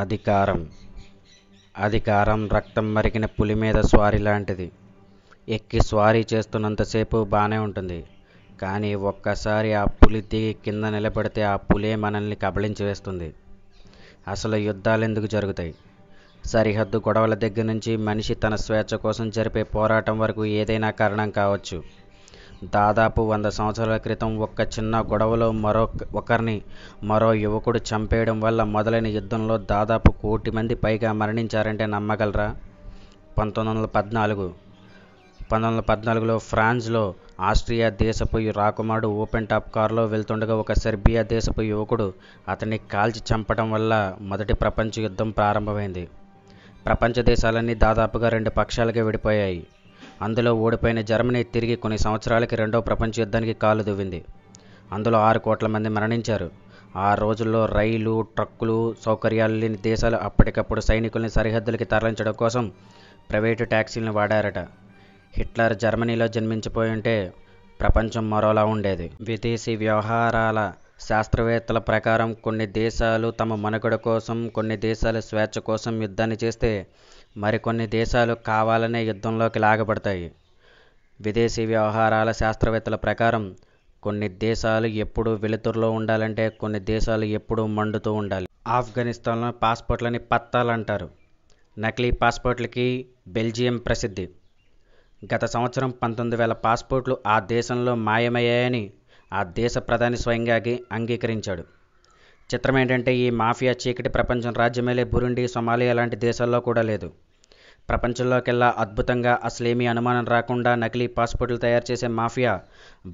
అధికారం అధికారం రక్తం మరిగిన పులి మీద స్వారీ లాంటిది ఎక్కి స్వారీ చేస్తున్నంతసేపు బాగానే ఉంటుంది కానీ ఒక్కసారి ఆ పులి దిగి కింద నిలబడితే ఆ పులే మనల్ని కబళించి వేస్తుంది అసలు యుద్ధాలు ఎందుకు జరుగుతాయి సరిహద్దు గొడవల దగ్గర నుంచి మనిషి తన స్వేచ్ఛ కోసం జరిపే పోరాటం వరకు ఏదైనా కారణం కావచ్చు దాదాపు వంద సంవత్సరాల క్రితం ఒక్క చిన్న గొడవలో మరో ఒకరిని మరో యువకుడు చంపేయడం వల్ల మొదలైన యుద్ధంలో దాదాపు కోటి మంది పైగా మరణించారంటే నమ్మగలరా పంతొమ్మిది వందల పద్నాలుగు పంతొమ్మిది వందల పద్నాలుగులో ఫ్రాన్స్లో ఆస్ట్రియా దేశపు రాకుమారుడు ఓపెన్ టాప్ కారులో వెళ్తుండగా ఒక సెర్బియా దేశపు యువకుడు అతన్ని కాల్చి చంపడం వల్ల మొదటి ప్రపంచ యుద్ధం ప్రారంభమైంది ప్రపంచ దేశాలన్నీ దాదాపుగా రెండు పక్షాలుగా విడిపోయాయి అందులో ఓడిపోయిన జర్మనీ తిరిగి కొన్ని సంవత్సరాలకి రెండో ప్రపంచ యుద్ధానికి కాలు దువ్వింది అందులో ఆరు కోట్ల మంది మరణించారు ఆ రోజుల్లో రైలు ట్రక్కులు సౌకర్యాలు లేని దేశాలు అప్పటికప్పుడు సైనికుల్ని సరిహద్దులకి తరలించడం కోసం ప్రైవేటు ట్యాక్సీలను వాడారట హిట్లర్ జర్మనీలో జన్మించిపోయి ఉంటే ప్రపంచం మరోలా ఉండేది విదేశీ వ్యవహారాల శాస్త్రవేత్తల ప్రకారం కొన్ని దేశాలు తమ మనుగడ కోసం కొన్ని దేశాలు స్వేచ్ఛ కోసం యుద్ధాన్ని చేస్తే మరికొన్ని దేశాలు కావాలనే యుద్ధంలోకి లాగబడతాయి విదేశీ వ్యవహారాల శాస్త్రవేత్తల ప్రకారం కొన్ని దేశాలు ఎప్పుడు వెలుతురులో ఉండాలంటే కొన్ని దేశాలు ఎప్పుడు మండుతూ ఉండాలి ఆఫ్ఘనిస్తాన్లో పాస్పోర్ట్లని పత్తాలంటారు నకిలీ పాస్పోర్ట్లకి బెల్జియం ప్రసిద్ధి గత సంవత్సరం పంతొమ్మిది వేల పాస్పోర్ట్లు ఆ దేశంలో మాయమయ్యాయని ఆ దేశ ప్రధాని స్వయంగా అంగీకరించాడు చిత్రం ఏంటంటే ఈ మాఫియా చీకటి ప్రపంచం రాజ్యమేలే బురుండి సొమాలియా లాంటి దేశాల్లో కూడా లేదు ప్రపంచంలోకెల్లా అద్భుతంగా అసలేమీ అనుమానం రాకుండా నకిలీ పాస్పోర్టులు తయారు చేసే మాఫియా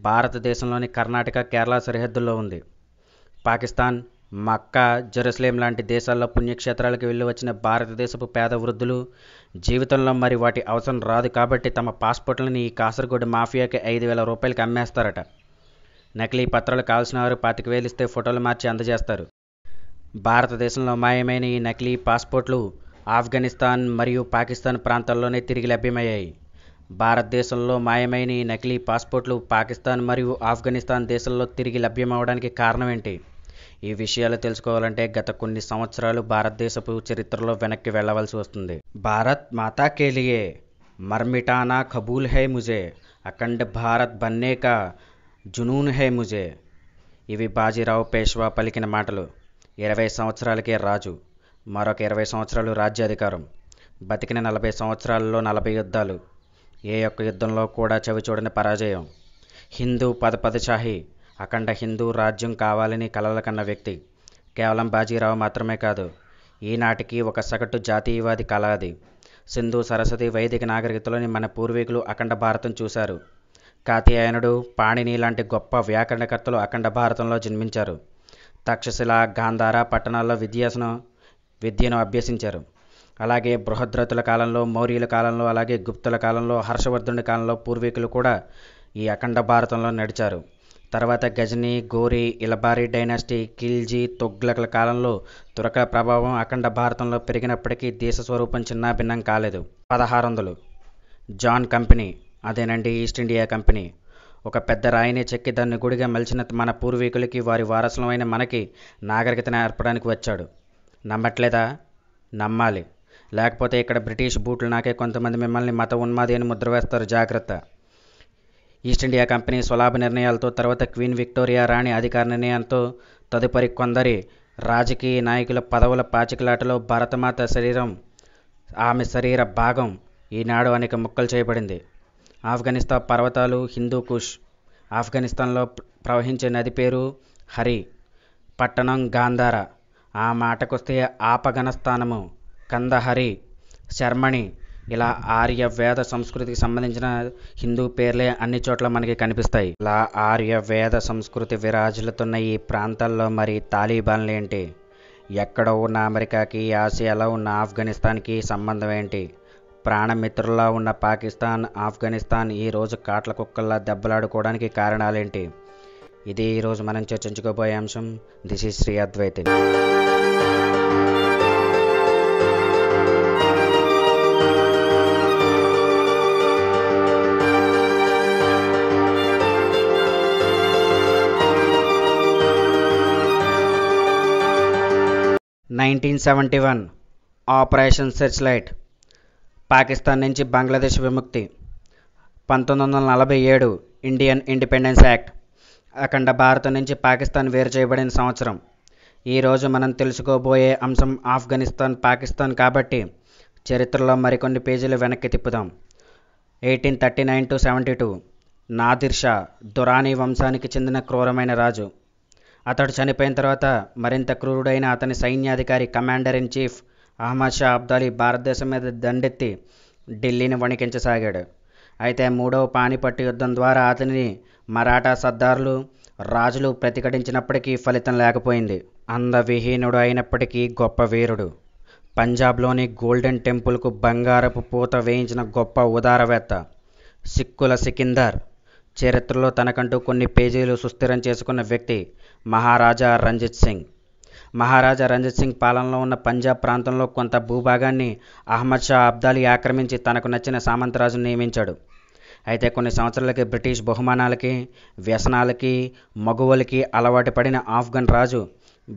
భారతదేశంలోని కర్ణాటక కేరళ సరిహద్దుల్లో ఉంది పాకిస్తాన్ మక్కా జెరూసలేం లాంటి దేశాల్లో పుణ్యక్షేత్రాలకు వెళ్ళి వచ్చిన భారతదేశపు పేద వృద్ధులు జీవితంలో మరి వాటి అవసరం రాదు కాబట్టి తమ పాస్పోర్ట్లను ఈ కాసరగోడు మాఫియాకి ఐదు వేల రూపాయలకి అమ్మేస్తారట నకిలీ పత్రాలు కావాల్సిన వారు పాతిక వేలిస్తే ఫోటోలు మార్చి అందజేస్తారు భారతదేశంలో మాయమైన ఈ నకిలీ పాస్పోర్ట్లు ఆఫ్ఘనిస్తాన్ మరియు పాకిస్తాన్ ప్రాంతాల్లోనే తిరిగి లభ్యమయ్యాయి భారతదేశంలో మాయమైన ఈ నకిలీ పాస్పోర్ట్లు పాకిస్తాన్ మరియు ఆఫ్ఘనిస్తాన్ దేశాల్లో తిరిగి లభ్యమవడానికి కారణం ఏంటి ఈ విషయాలు తెలుసుకోవాలంటే గత కొన్ని సంవత్సరాలు భారతదేశపు చరిత్రలో వెనక్కి వెళ్ళవలసి వస్తుంది భారత్ మాతా కేలియే మర్మిటానా ఖబూల్ హై ముజే అఖండ్ భారత్ బన్నేకా జునూన్ హే ముజే ఇవి బాజీరావు పేష్వా పలికిన మాటలు ఇరవై సంవత్సరాలకే రాజు మరొక ఇరవై సంవత్సరాలు రాజ్యాధికారం బతికిన నలభై సంవత్సరాల్లో నలభై యుద్ధాలు ఏ ఒక్క యుద్ధంలో కూడా చవిచూడని పరాజయం హిందూ పదపదశాహి అఖండ హిందూ రాజ్యం కావాలని కలల కన్న వ్యక్తి కేవలం బాజీరావు మాత్రమే కాదు ఈనాటికి ఒక సగటు జాతీయవాది కళ అది సింధు సరస్వతి వైదిక నాగరికతలోని మన పూర్వీకులు అఖండ భారతం చూశారు కాత్యాయనుడు పాణిని లాంటి గొప్ప వ్యాకరణకర్తలు అఖండ భారతంలో జన్మించారు తక్షశిల గాంధార పట్టణాల్లో విద్యాసను విద్యను అభ్యసించారు అలాగే బృహద్రతుల కాలంలో మౌర్యుల కాలంలో అలాగే గుప్తుల కాలంలో హర్షవర్ధుని కాలంలో పూర్వీకులు కూడా ఈ అఖండ భారతంలో నడిచారు తర్వాత గజని గోరి ఇలబారి డైనాసిటీ కిల్జీ తొగ్లకల కాలంలో తురకల ప్రభావం అఖండ భారతంలో పెరిగినప్పటికీ దేశ స్వరూపం చిన్నాభిన్నం కాలేదు పదహారు వందలు జాన్ కంపెనీ అదేనండి ఈస్ట్ ఇండియా కంపెనీ ఒక పెద్ద రాయిని చెక్కి దాన్ని గుడిగా మలిచిన మన పూర్వీకులకి వారి వారసులమైన మనకి నాగరికతను ఏర్పడానికి వచ్చాడు నమ్మట్లేదా నమ్మాలి లేకపోతే ఇక్కడ బ్రిటిష్ బూట్లు నాకే కొంతమంది మిమ్మల్ని మత ఉన్మాది అని ముద్రవేస్తారు జాగ్రత్త ఈస్ట్ ఇండియా కంపెనీ స్వలాభ నిర్ణయాలతో తర్వాత క్వీన్ విక్టోరియా రాణి అధికార నిర్ణయంతో తదుపరి కొందరి రాజకీయ నాయకుల పదవుల పాచికలాటలో భారతమాత శరీరం ఆమె శరీర భాగం ఈనాడు అనేక ముక్కలు చేయబడింది ఆఫ్ఘనిస్తాన్ పర్వతాలు హిందూకుష్ ఆఫ్ఘనిస్తాన్లో ప్రవహించే నది పేరు హరి పట్టణం గాంధార ఆ మాటకొస్తే ఆపఘనస్థానము కందహరి శర్మణి ఇలా ఆర్య వేద సంస్కృతికి సంబంధించిన హిందూ పేర్లే అన్ని చోట్ల మనకి కనిపిస్తాయి ఇలా ఆర్య వేద సంస్కృతి విరాజులుతున్న ఈ ప్రాంతాల్లో మరి తాలిబాన్లు ఏంటి ఎక్కడ ఉన్న అమెరికాకి ఆసియాలో ఉన్న ఆఫ్ఘనిస్తాన్కి సంబంధం ఏంటి ప్రాణమిత్రుల్లా ఉన్న పాకిస్తాన్ ఆఫ్ఘనిస్తాన్ ఈరోజు కాట్ల కుక్కల్లా దెబ్బలాడుకోవడానికి కారణాలేంటి ఇది ఈరోజు మనం చర్చించుకోబోయే అంశం this is Shri Advaiti nineteen seventy one operation searchlight Pakistan నుంచి బంగ్లాదేశ్ విముక్తి పంతొమ్మిది వందల నలభై ఏడు Indian independence act Akhand Bharat నుంచి పాకిస్తాన్ వేరు చేయబడిన సంవత్సరం ఈరోజు మనం తెలుసుకోబోయే అంశం ఆఫ్ఘనిస్తాన్ పాకిస్తాన్ కాబట్టి చరిత్రలో మరికొన్ని పేజీలు వెనక్కి తిప్పుదాం eighteen thirty nine to seventy two Nadir Shah Durrani వంశానికి చెందిన క్రూరమైన రాజు అతడు చనిపోయిన తర్వాత మరింత క్రూరుడైన అతని సైన్యాధికారి commander in chief Ahmad Shah Abdali భారతదేశం మీద దండెత్తి ఢిల్లీని వణికించసాగాడు అయితే మూడవ పానిపట్టు యుద్ధం ద్వారా అతనిని మరాఠా సర్దార్లు రాజులు ప్రతిఘటించినప్పటికీ ఫలితం లేకపోయింది అందవిహీనుడు అయినప్పటికీ గొప్ప వీరుడు పంజాబ్లోని గోల్డెన్ టెంపుల్కు బంగారపు పూత వేయించిన గొప్ప ఉదారవేత్త సిక్కుల సికిందర్ చరిత్రలో తనకంటూ కొన్ని పేజీలు సుస్థిరం చేసుకున్న వ్యక్తి మహారాజా రంజిత్ సింగ్ మహారాజా రంజిత్ సింగ్ పాలనలో ఉన్న పంజాబ్ ప్రాంతంలో కొంత భూభాగాన్ని అహ్మద్ షా అబ్దాలి ఆక్రమించి తనకు నచ్చిన సామంతరాజును నియమించాడు అయితే కొన్ని సంవత్సరాలకి బ్రిటిష్ బహుమానాలకి వ్యసనాలకి మగువలకి అలవాటు పడిన ఆఫ్ఘన్ రాజు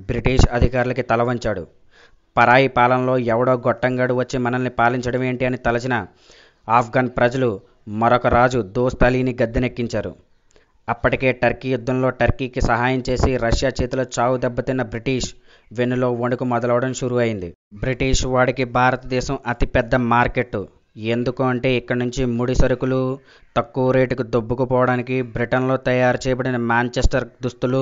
బ్రిటిష్ అధికారులకి తలవంచాడు పరాయి పాలనలో ఎవడో గొట్టంగాడు వచ్చి మనల్ని పాలించడం ఏంటి అని తలచిన ఆఫ్ఘన్ ప్రజలు మరొక రాజు దోస్తలీని గద్దెనెక్కించారు అప్పటికే టర్కీ యుద్ధంలో టర్కీకి సహాయం చేసి రష్యా చేతిలో చావు దెబ్బతిన్న బ్రిటిష్ వెన్నులో వణుకు మొదలవడం షురూ అయింది బ్రిటిష్ వాడికి భారతదేశం అతిపెద్ద మార్కెట్ ఎందుకు అంటే ఇక్కడ నుంచి ముడి సరుకులు తక్కువ రేటుకు దొబ్బుకుపోవడానికి బ్రిటన్లో తయారు చేయబడిన మాంచెస్టర్ దుస్తులు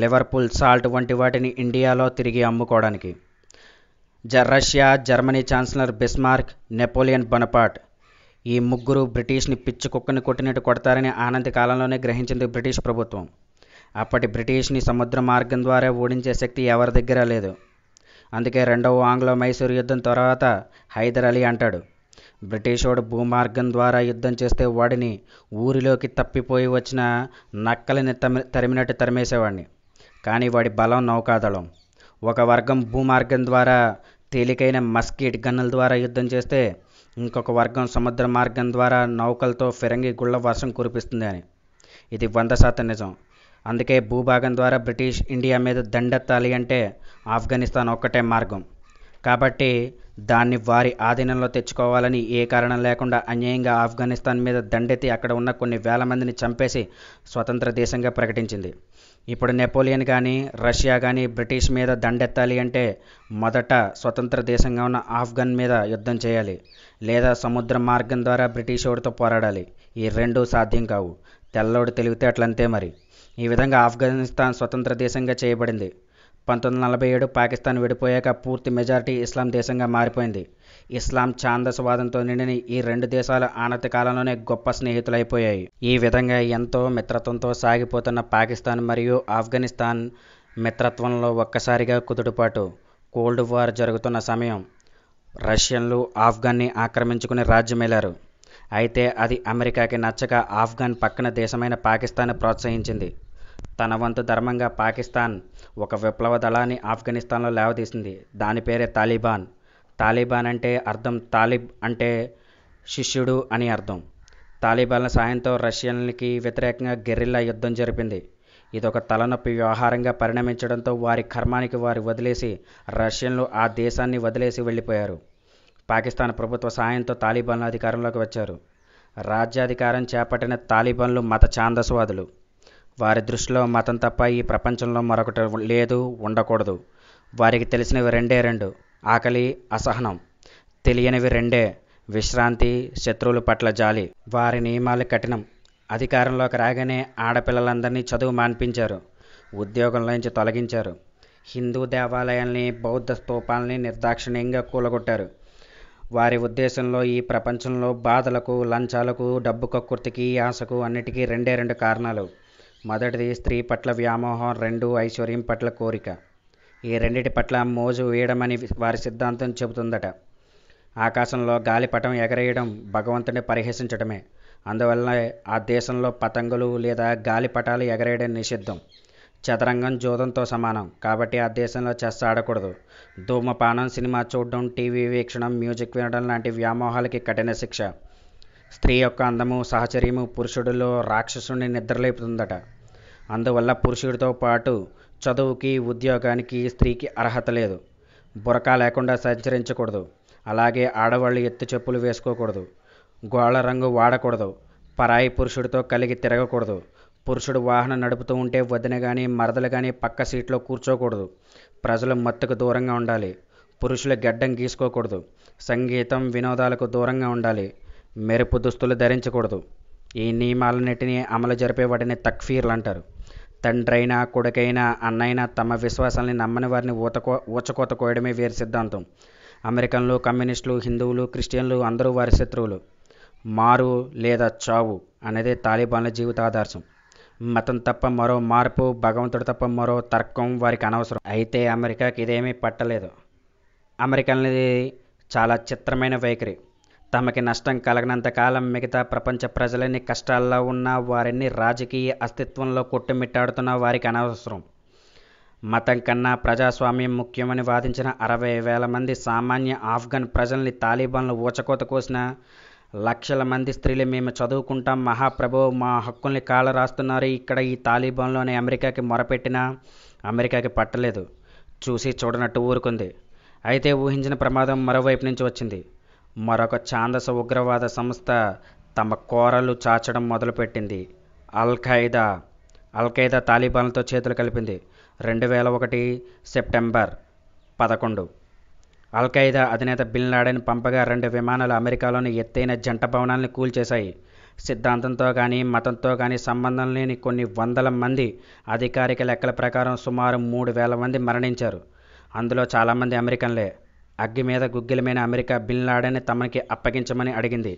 లివర్పూల్ సాల్ట్ వంటి వాటిని ఇండియాలో తిరిగి అమ్ముకోవడానికి Russia Germany chancellor Bismarck Napoleon Bonaparte ఈ ముగ్గురు బ్రిటిష్ని పిచ్చి కుక్కని కొట్టినట్టు కొడతారని ఆనంది కాలంలోనే గ్రహించింది బ్రిటిష్ ప్రభుత్వం అప్పటి బ్రిటిష్ని సముద్ర మార్గం ద్వారా ఓడించే శక్తి ఎవరి దగ్గర లేదు అందుకే రెండవ ఆంగ్లో మైసూర్ యుద్ధం తర్వాత హైదర్ అలీ అంటాడు బ్రిటిషోడు భూమార్గం ద్వారా యుద్ధం చేస్తే వాడిని ఊరిలోకి తప్పిపోయి వచ్చిన నక్కలని తమి తరిమినట్టు తరిమేసేవాడిని కానీ వాడి బలం నౌకాదళం ఒక వర్గం భూమార్గం ద్వారా తేలికైన మస్కిట్ గన్నుల ద్వారా యుద్ధం చేస్తే ఇంకొక వర్గం సముద్ర మార్గం ద్వారా నౌకలతో ఫిరంగి గుళ్ళ వర్షం కురిపిస్తుంది అని ఇది వంద శాతం నిజం అందుకే భూభాగం ద్వారా బ్రిటిష్ ఇండియా మీద దండెత్తాలి అంటే ఆఫ్ఘనిస్తాన్ ఒక్కటే మార్గం కాబట్టి దాన్ని వారి ఆధీనంలో తెచ్చుకోవాలని ఏ కారణం లేకుండా అన్యాయంగా ఆఫ్ఘనిస్తాన్ మీద దండెత్తి అక్కడ ఉన్న కొన్ని వేల మందిని చంపేసి స్వతంత్ర దేశంగా ప్రకటించింది ఇప్పుడు నెపోలియన్ కానీ రష్యా కానీ బ్రిటిష్ మీద దండెత్తాలి అంటే మొదట స్వతంత్ర దేశంగా ఉన్న ఆఫ్ఘన్ మీద యుద్ధం చేయాలి లేదా సముద్ర మార్గం ద్వారా బ్రిటిష్ పోరాడాలి ఈ రెండూ సాధ్యం కావు తెల్లోడు తెలివితే అట్లంతే మరి ఈ విధంగా ఆఫ్ఘనిస్తాన్ స్వతంత్ర దేశంగా చేయబడింది పంతొమ్మిది నలభై ఏడు పాకిస్తాన్ విడిపోయాక పూర్తి మెజారిటీ ఇస్లాం దేశంగా మారిపోయింది ఇస్లాం ఛాందసవాదంతో నిండిన ఈ రెండు దేశాలు ఆనతి కాలంలోనే గొప్ప స్నేహితులైపోయాయి ఈ విధంగా ఎంతో మిత్రత్వంతో సాగిపోతున్న పాకిస్తాన్ మరియు ఆఫ్ఘనిస్తాన్ మిత్రత్వంలో ఒక్కసారిగా కుదుటపాటు కోల్డ్ వార్ జరుగుతున్న సమయం రష్యన్లు ఆఫ్ఘన్ని ఆక్రమించుకుని రాజ్యమేలారు అయితే అది అమెరికాకి నచ్చక ఆఫ్ఘన్ పక్కన దేశమైన పాకిస్తాన్ ప్రోత్సహించింది తన వంతు ధర్మంగా పాకిస్తాన్ ఒక విప్లవ దళాన్ని ఆఫ్ఘనిస్తాన్లో లేవదీసింది దాని పేరే తాలిబాన్ తాలిబాన్ అంటే అర్థం తాలిబ్ అంటే శిష్యుడు అని అర్థం తాలిబాన్ల సాయంతో రష్యన్లకి వ్యతిరేకంగా గెరిల్లా యుద్ధం జరిపింది ఇది ఒక తలనొప్పి వ్యవహారంగా పరిణమించడంతో వారి కర్మానికి వారు వదిలేసి రష్యన్లు ఆ దేశాన్ని వదిలేసి వెళ్ళిపోయారు పాకిస్తాన్ ప్రభుత్వ సాయంతో తాలిబాన్లు అధికారంలోకి వచ్చారు రాజ్యాధికారం చేపట్టిన తాలిబాన్లు మత ఛాందస్వాదులు వారి దృష్టిలో మతం తప్ప ఈ ప్రపంచంలో మరొకటి లేదు ఉండకూడదు వారికి తెలిసినవి రెండే రెండు ఆకలి అసహనం తెలియనివి రెండే విశ్రాంతి శత్రువుల పట్ల జాలి వారి నియమాలు కఠినం అధికారంలోకి రాగానే ఆడపిల్లలందరినీ చదువు మాన్పించారు ఉద్యోగంలోంచి తొలగించారు హిందూ దేవాలయాల్ని బౌద్ధ స్థూపాలని నిర్దాక్షిణ్యంగా కూలగొట్టారు వారి ఉద్దేశంలో ఈ ప్రపంచంలో బాధలకు లంచాలకు డబ్బు కక్కుర్తికి ఆశకు అన్నిటికీ రెండే రెండు కారణాలు మొదటిది స్త్రీ పట్ల వ్యామోహం రెండు ఐశ్వర్యం పట్ల కోరిక ఈ రెండిటి పట్ల మోజు వేయడమని వారి సిద్ధాంతం చెబుతుందట ఆకాశంలో గాలిపటం ఎగరేయడం భగవంతుని పరిహసించడమే అందువల్ల ఆ దేశంలో పతంగులు లేదా గాలిపటాలు ఎగరేయడం నిషిద్ధం చదరంగం జూదంతో సమానం కాబట్టి ఆ దేశంలో చెస్ ఆడకూడదు ధూమపానం సినిమా చూడడం టీవీ వీక్షణం మ్యూజిక్ వినడం లాంటి వ్యామోహాలకి కఠిన శిక్ష స్త్రీ యొక్క అందము సహచర్యము పురుషుడిలో రాక్షసుని నిద్రలేపుతుందట అందువల్ల పురుషుడితో పాటు చదువుకి ఉద్యోగానికి స్త్రీకి అర్హత లేదు బురక లేకుండా సంచరించకూడదు అలాగే ఆడవాళ్ళు ఎత్తు చెప్పులు వేసుకోకూడదు గోళ రంగు వాడకూడదు పరాయి పురుషుడితో కలిగి తిరగకూడదు పురుషుడు వాహనం నడుపుతూ ఉంటే వదిన కానీ మరదలు కానీ పక్క సీట్లో కూర్చోకూడదు ప్రజలు మత్తుకు దూరంగా ఉండాలి పురుషుల గడ్డం గీసుకోకూడదు సంగీతం వినోదాలకు దూరంగా ఉండాలి మెరుపు దుస్తులు ధరించకూడదు ఈ నియమాలన్నింటినీ అమలు జరిపే వాటిని తక్ఫీర్లు అంటారు తండ్రైనా కొడుకైనా అన్నైనా తమ విశ్వాసాన్ని నమ్మని వారిని ఊతకో ఊచకోత కోయడమే వీరి సిద్ధాంతం అమెరికన్లు కమ్యూనిస్టులు హిందువులు క్రిస్టియన్లు అందరూ వారి శత్రువులు మారు లేదా చావు అనేది తాలిబాన్ల జీవితాదర్శం మతం తప్ప మరో మార్పు భగవంతుడు తప్ప మరో తర్కం వారికి అనవసరం అయితే అమెరికాకి ఇదేమీ పట్టలేదు అమెరికన్లది చాలా చిత్రమైన వైఖరి తమకి నష్టం కలగనంత కాలం మిగతా ప్రపంచ ప్రజలని కష్టాల్లో ఉన్న వారిని రాజకీయ అస్తిత్వంలో కొట్టుమిట్టాడుతున్న వారికి అనవసరం మతం కన్నా ప్రజాస్వామ్యం ముఖ్యమని వాదించిన అరవై వేల మంది సామాన్య ఆఫ్ఘన్ ప్రజల్ని తాలిబాన్లు ఊచకోత కోసిన లక్షల మంది స్త్రీలు మేము చదువుకుంటాం మహాప్రభు మా హక్కుల్ని కాళ్ళ రాస్తున్నారు ఇక్కడ ఈ తాలిబాన్లోని అమెరికాకి మొరపెట్టినా అమెరికాకి పట్టలేదు చూసి చూడనట్టు ఊరుకుంది అయితే ఊహించిన ప్రమాదం మరోవైపు నుంచి వచ్చింది మరొక ఛాందస ఉగ్రవాద సంస్థ తమ కోరలు చాచడం మొదలుపెట్టింది అల్ ఖైదా అల్ ఖైదా తాలిబాన్లతో చేతులు కలిపింది రెండు వేల ఒకటి సెప్టెంబర్ పదకొండు అల్ ఖైదా అధినేత బిన్ లాడెన్ పంపగా రెండు విమానాలు అమెరికాలోని ఎత్తైన జంట భవనాల్ని కూల్చేశాయి సిద్ధాంతంతో కానీ మతంతో కానీ సంబంధం లేని కొన్ని వందల మంది అధికారిక లెక్కల ప్రకారం సుమారు మూడు వేల మంది మరణించారు అందులో చాలామంది అమెరికన్లే అగ్గి మీద గుగ్గిలమైన అమెరికా బిన్ లాడెన్ తమకి అప్పగించమని అడిగింది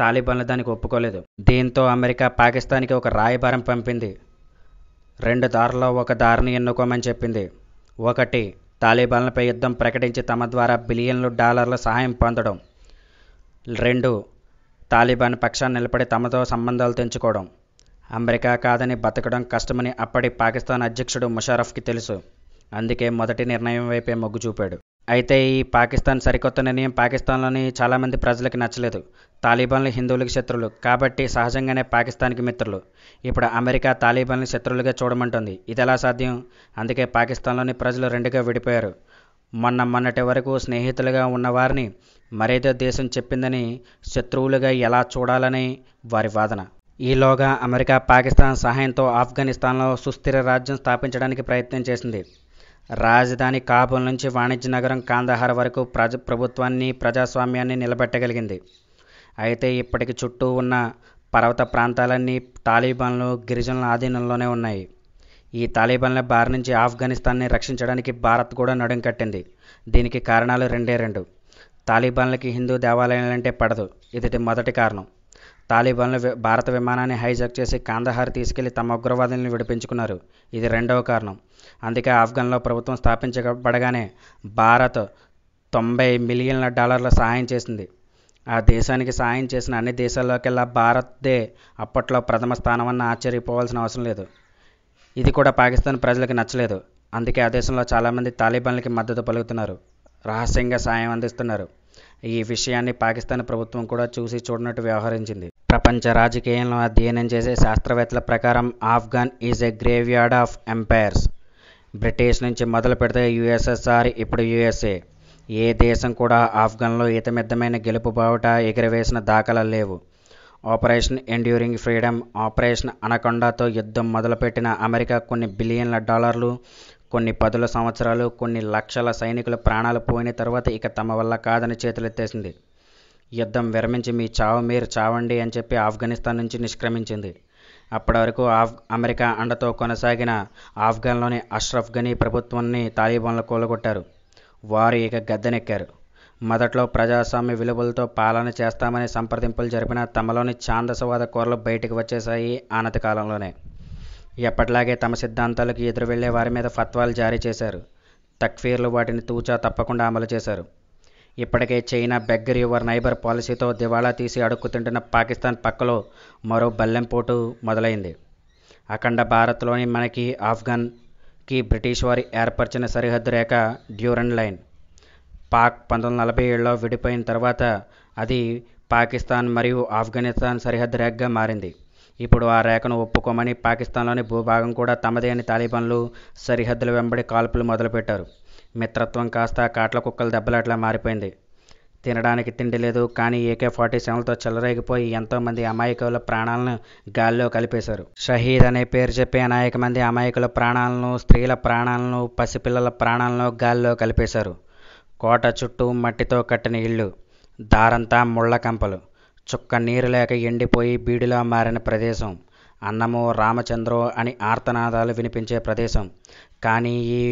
తాలిబాన్ల దానికి ఒప్పుకోలేదు దీంతో అమెరికా పాకిస్తాన్కి ఒక రాయబారం పంపింది రెండు దారుల్లో ఒక దారిని ఎన్నుకోమని చెప్పింది ఒకటి తాలిబాన్లపై యుద్ధం ప్రకటించి తమ ద్వారా బిలియన్లు డాలర్ల సహాయం పొందడం రెండు తాలిబాన్ పక్షాన్ని నిలబడి తమతో సంబంధాలు తెంచుకోవడం అమెరికా కాదని బతకడం కష్టమని అప్పటి పాకిస్తాన్ అధ్యక్షుడు ముషారఫ్కి తెలుసు అందుకే మొదటి నిర్ణయం వైపే మొగ్గు చూపాడు అయితే ఈ పాకిస్తాన్ సరికొత్త నిర్ణయం పాకిస్తాన్లోని చాలామంది ప్రజలకు నచ్చలేదు తాలిబాన్లు హిందువులకు శత్రువులు కాబట్టి సహజంగానే పాకిస్తాన్కి మిత్రులు ఇప్పుడు అమెరికా తాలిబాన్లు శత్రువులుగా చూడమంటుంది ఇది ఎలా సాధ్యం అందుకే పాకిస్తాన్లోని ప్రజలు రెండుగా విడిపోయారు మొన్న మొన్నటి వరకు స్నేహితులుగా ఉన్నవారిని మరేదో దేశం చెప్పిందని శత్రువులుగా ఎలా చూడాలని వారి వాదన ఈలోగా అమెరికా పాకిస్తాన్ సహాయంతో ఆఫ్ఘనిస్తాన్లో సుస్థిర రాజ్యం స్థాపించడానికి ప్రయత్నం చేసింది రాజధాని కాబూల్ నుంచి వాణిజ్య నగరం కాందహార్ వరకు ప్రజ ప్రభుత్వాన్ని ప్రజాస్వామ్యాన్ని నిలబెట్టగలిగింది అయితే ఇప్పటికి చుట్టూ ఉన్న పర్వత ప్రాంతాలన్నీ తాలిబాన్లు గిరిజనుల ఆధీనంలోనే ఉన్నాయి ఈ తాలిబాన్ల బారి నుంచి ఆఫ్ఘనిస్తాన్ని రక్షించడానికి భారత్ కూడా నడుం కట్టింది దీనికి కారణాలు రెండే రెండు తాలిబాన్లకి హిందూ దేవాలయాలంటే పడదు ఇది మొదటి కారణం తాలిబాన్లు భారత విమానాన్ని హైజాక్ చేసి కాందహార్ తీసుకెళ్లి తమ ఉగ్రవాదులను విడిపించుకున్నారు ఇది రెండవ కారణం అందుకే ఆఫ్ఘన్లో ప్రభుత్వం స్థాపించబడగానే భారత్ తొంభై మిలియన్ల డాలర్ల సహాయం చేసింది ఆ దేశానికి సాయం చేసిన అన్ని దేశాల్లోకెల్లా భారత్దే అప్పట్లో ప్రథమ స్థానమన్న ఆశ్చర్యపోవాల్సిన అవసరం లేదు ఇది కూడా పాకిస్తాన్ ప్రజలకు నచ్చలేదు అందుకే ఆ దేశంలో చాలామంది తాలిబాన్లకి మద్దతు పలుకుతున్నారు రహస్యంగా సాయం అందిస్తున్నారు ఈ విషయాన్ని పాకిస్తాన్ ప్రభుత్వం కూడా చూసి చూడనట్టు వ్యవహరించింది ప్రపంచ రాజకీయంలో అధ్యయనం చేసే శాస్త్రవేత్తల ప్రకారం Afghan is a graveyard of empires British నుంచి మొదలు పెడితే యుఎస్ఎస్ఆర్ ఇప్పుడు యుఎస్ఏ ఏ దేశం కూడా ఆఫ్ఘన్లో ఇతమిద్దమైన గెలుపు బావుట ఎగిరవేసిన దాఖలాలు లేవు ఆపరేషన్ ఎండ్యూరింగ్ ఫ్రీడమ్ ఆపరేషన్ అనకొండతో యుద్ధం మొదలుపెట్టిన అమెరికా కొన్ని బిలియన్ల డాలర్లు కొన్ని పదుల సంవత్సరాలు కొన్ని లక్షల సైనికుల ప్రాణాలు పోయిన తర్వాత ఇక తమ వల్ల కాదని చేతులెత్తేసింది యుద్ధం విరమించి మీ చావు మీరు చావండి అని చెప్పి ఆఫ్ఘనిస్తాన్ నుంచి నిష్క్రమించింది అప్పటి వరకు ఆఫ్ అమెరికా అండతో కొనసాగిన ఆఫ్ఘన్లోని అష్రఫ్ ఘనీ ప్రభుత్వాన్ని తాలిబాన్లు కూలగొట్టారు వారు ఇక గద్దెనెక్కారు మొదట్లో ప్రజాస్వామ్య విలువలతో పాలన చేస్తామని సంప్రదింపులు జరిపిన తమలోని ఛాందసవాద కూరలు బయటకు వచ్చేశాయి ఆనతి కాలంలోనే ఎప్పటిలాగే తమ సిద్ధాంతాలకు ఎదురు వెళ్లే వారి మీద ఫత్వాలు జారీ చేశారు తక్ఫీర్లు వాటిని తూచా తప్పకుండా అమలు చేశారు ఇప్పటికే చైనా బెగ్గర్ యువర్ నైబర్ పాలసీతో దివాళా తీసి అడుక్కుతుంటున్న పాకిస్తాన్ పక్కలో మరో బల్లెంపోటు మొదలైంది అఖండ భారత్లోని మనకి ఆఫ్ఘన్కి బ్రిటిష్ వారి ఏర్పరిచిన సరిహద్దు రేఖ డ్యూరన్ లైన్ పాక్ పంతొమ్మిది నలభై ఏడులో విడిపోయిన తర్వాత అది పాకిస్తాన్ మరియు ఆఫ్ఘనిస్తాన్ సరిహద్దు రేఖగా మారింది ఇప్పుడు ఆ రేఖను ఒప్పుకోమని పాకిస్తాన్లోని భూభాగం కూడా తమదే అని తాలిబాన్లు సరిహద్దుల వెంబడి కాల్పులు మొదలుపెట్టారు మిత్రత్వం కాస్త కాట్ల కుక్కలు దెబ్బలాట్లా మారిపోయింది తినడానికి తిండి లేదు కానీ ఏకే ఫార్టీ సెవెన్తో చెలరేగిపోయి ఎంతోమంది అమాయకుల ప్రాణాలను గాల్లో కలిపేశారు షహీద్ అనే పేరు చెప్పి అనేక మంది అమాయకుల ప్రాణాలను స్త్రీల ప్రాణాలను పసిపిల్లల ప్రాణాలను గాల్లో కలిపేశారు కోట చుట్టూ మట్టితో కట్టిన ఇళ్ళు దారంతా ముళ్ళ కంపలు చుక్క నీరు లేక ఎండిపోయి బీడిలా మారిన ప్రదేశం అన్నమో రామచంద్రో అని ఆర్తనాదాలు వినిపించే ప్రదేశం కానీ ఈ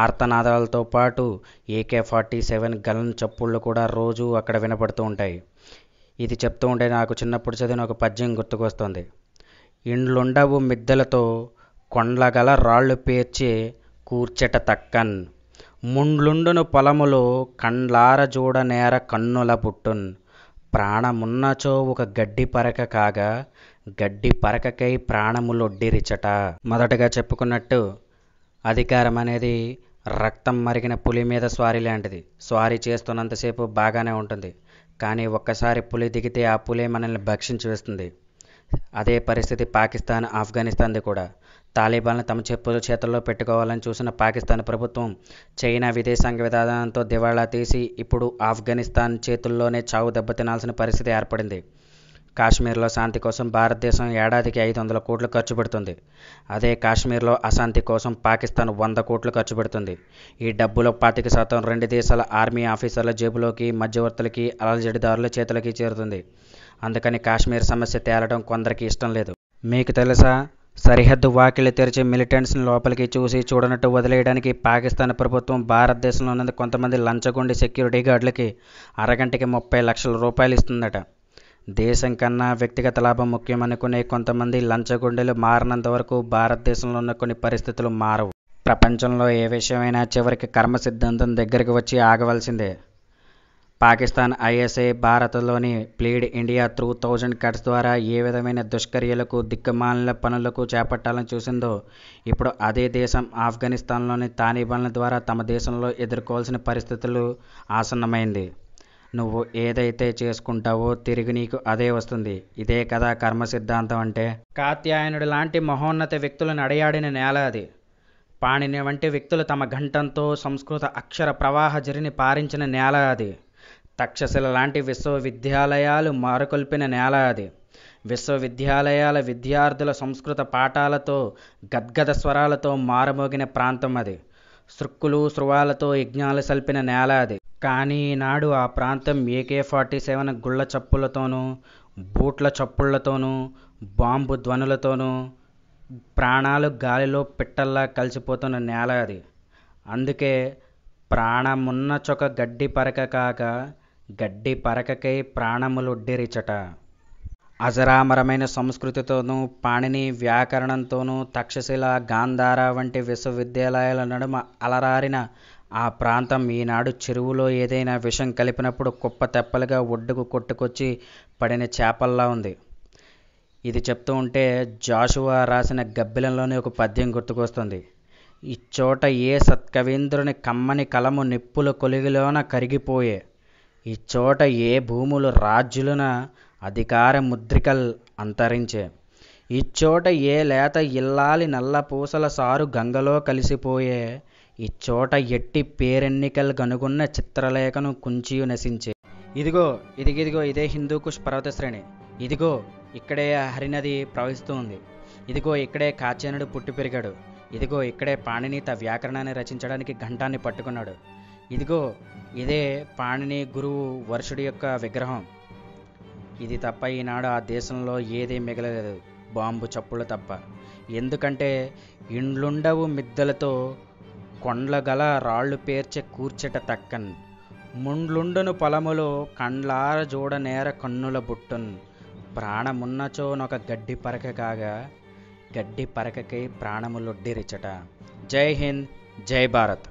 ఆర్తనాదాలతో పాటు ఏకే ఫార్టీ సెవెన్ గన్ చప్పుళ్ళు కూడా రోజు అక్కడ వినపడుతూ ఉంటాయి ఇది చెప్తూ ఉంటే నాకు చిన్నప్పుడు చదివిన ఒక పద్యం గుర్తుకొస్తుంది ఇండ్లుండవు మిద్దెలతో కొండ్లగల రాళ్ళు పేర్చి కూర్చెట తక్కన్ ముండ్లుండును పొలములో కండ్లార నేర కన్నుల పుట్టున్ ప్రాణమున్నచో ఒక గడ్డి పరక కాగా గడ్డి పరకకై ప్రాణములొడ్డిరిచట మొదటగా చెప్పుకున్నట్టు అధికారం అనేది రక్తం మరిగిన పులి మీద స్వారీ లాంటిది స్వారీ చేస్తున్నంతసేపు బాగానే ఉంటుంది కానీ ఒక్కసారి పులి దిగితే ఆ పులి మనల్ని భక్షించి వేస్తుంది అదే పరిస్థితి పాకిస్తాన్ ఆఫ్ఘనిస్తాన్ది కూడా తాలిబాన్లు తమ చెప్పులు చేతుల్లో పెట్టుకోవాలని చూసిన పాకిస్తాన్ ప్రభుత్వం చైనా విదేశాంగ విధానంతో దివాళా తీసి ఇప్పుడు ఆఫ్ఘనిస్తాన్ చేతుల్లోనే చావు దెబ్బతినాల్సిన పరిస్థితి ఏర్పడింది కాశ్మీర్లో శాంతి కోసం భారతదేశం ఏడాదికి ఐదు వందల కోట్లు ఖర్చు పెడుతుంది అదే కాశ్మీర్లో అశాంతి కోసం పాకిస్తాన్ వంద కోట్లు ఖర్చు పెడుతుంది ఈ డబ్బులో పాతిక శాతం రెండు దేశాల ఆర్మీ ఆఫీసర్ల జేబులోకి మధ్యవర్తులకి అలజడిదారుల చేతులకి చేరుతుంది అందుకని కాశ్మీర్ సమస్య తేలడం కొందరికి ఇష్టం లేదు మీకు తెలుసా సరిహద్దు వాకిళ్ళు తెరిచి మిలిటెంట్స్ని లోపలికి చూసి చూడనట్టు వదిలేయడానికి పాకిస్తాన్ ప్రభుత్వం భారతదేశంలో ఉన్నది కొంతమంది లంచగొండి సెక్యూరిటీ గార్డులకి అరగంటకి ముప్పై లక్షల రూపాయలు ఇస్తుందట దేశం కన్నా వ్యక్తిగత లాభం ముఖ్యమనుకునే కొంతమంది లంచగొండెలు మారినంత వరకు భారతదేశంలో ఉన్న కొన్ని పరిస్థితులు మారవు ప్రపంచంలో ఏ విషయమైనా చివరికి కర్మ సిద్ధాంతం దగ్గరికి వచ్చి ఆగవలసిందే పాకిస్తాన్ ఐఎస్ఐ భారత్లోని bleed India through thousand cuts ద్వారా ఏ విధమైన దుష్కర్యలకు దిక్కుమాలిన పనులకు చేపట్టాలని చూసిందో ఇప్పుడు అదే దేశం ఆఫ్ఘనిస్తాన్లోని తాలిబాన్ల ద్వారా తమ దేశంలో ఎదుర్కోవాల్సిన పరిస్థితులు ఆసన్నమైంది నువ్వు ఏదైతే చేసుకుంటావో తిరిగి నీకు అదే వస్తుంది ఇదే కదా కర్మ సిద్ధాంతం అంటే కాత్యాయనుడు లాంటి మహోన్నత వ్యక్తులను అడయాడిన నేల అది పాణిని వంటి వ్యక్తులు తమ ఘంటంతో సంస్కృత అక్షర ప్రవాహ జరిని పారించిన నేల అది తక్షశిల లాంటి విశ్వవిద్యాలయాలు మారుకొల్పిన నేల అది విశ్వవిద్యాలయాల విద్యార్థుల సంస్కృత పాఠాలతో గద్గద స్వరాలతో మారమోగిన ప్రాంతం అది సృక్కులు స్రువాలతో యజ్ఞాలు సల్పిన నేల అది కానీ ఈనాడు ఆ ప్రాంతం ఏకే ఫార్టీ సెవెన్ గుళ్ళ చప్పులతోనూ బూట్ల చప్పుళ్లతోనూ బాంబు ధ్వనులతోనూ ప్రాణాలు గాలిలో పిట్టల్లా కలిసిపోతున్న నేల అది అందుకే ప్రాణమున్న చొక గడ్డి పరక కాక గడ్డి పరకకై ప్రాణములొడ్డిరిచట అజరామరమైన సంస్కృతితోనూ పాణిని వ్యాకరణంతోనూ తక్షశిల గాంధార వంటి విశ్వవిద్యాలయాల నడుమ అలరారిన ఆ ప్రాంతం ఈనాడు చెరువులో ఏదైనా విషం కలిపినప్పుడు కుప్ప తెప్పలుగా ఒడ్డుకు కొట్టుకొచ్చి పడిన చేపల్లా ఉంది ఇది చెప్తూ ఉంటే జాషువా రాసిన గబ్బిలంలోని ఒక పద్యం గుర్తుకొస్తుంది ఈ చోట ఏ సత్కవీంద్రుని కమ్మని కలము నిప్పుల కొలిగిలోన కరిగిపోయే ఈ చోట ఏ భూములు రాజ్యులున అధికార ముద్రికల్ అంతరించే ఇచ్చోట ఏ లేత ఇల్లాలి నల్లపూసల సారు గంగలో కలిసిపోయే ఇచ్చోట ఎట్టి పేరెన్నికల్ కనుగొన్న చిత్రలేఖను కుంచియు నశించే ఇదిగో ఇదిగిదిగో ఇదే హిందూకు పర్వత శ్రేణి ఇదిగో ఇక్కడే హరినది ప్రవహిస్తూ ఉంది ఇదిగో ఇక్కడే కాచేనుడు పుట్టి పెరిగాడు ఇదిగో ఇక్కడే పాణిని త వ్యాకరణాన్ని రచించడానికి ఘంటాన్ని పట్టుకున్నాడు ఇదిగో ఇదే పాణిని గురువు వరుషుడి యొక్క విగ్రహం ఇది తప్ప ఈనాడు ఆ దేశంలో ఏదీ మిగలలేదు బాంబు చప్పుల తప్ప ఎందుకంటే ఇండ్లుండవు మిద్దలతో కొండ్లగల రాళ్ళు పేర్చే కూర్చట తక్కన్ ముండ్లుండును పొలములో కండ్లార నేర కన్నుల బుట్టున్ ప్రాణమున్నచోనొక గడ్డి పరక కాగా గడ్డి పరకకై ప్రాణములొడ్డిరిచట జై హింద్ జై భారత్